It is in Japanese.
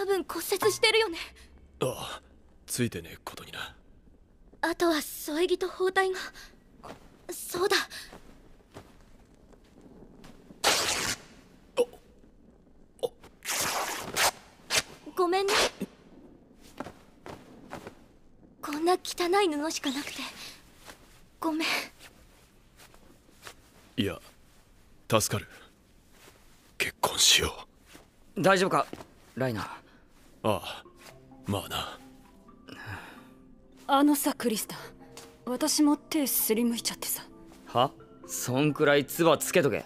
多分骨折してるよねああついてねえことになあとは添え木と包帯がそうだごめんねこんな汚い布しかなくてごめんいや助かる結婚しよう大丈夫かライナーああまあなあのさクリスタ私も手すりむいちゃってさはそんくらい唾つけとけ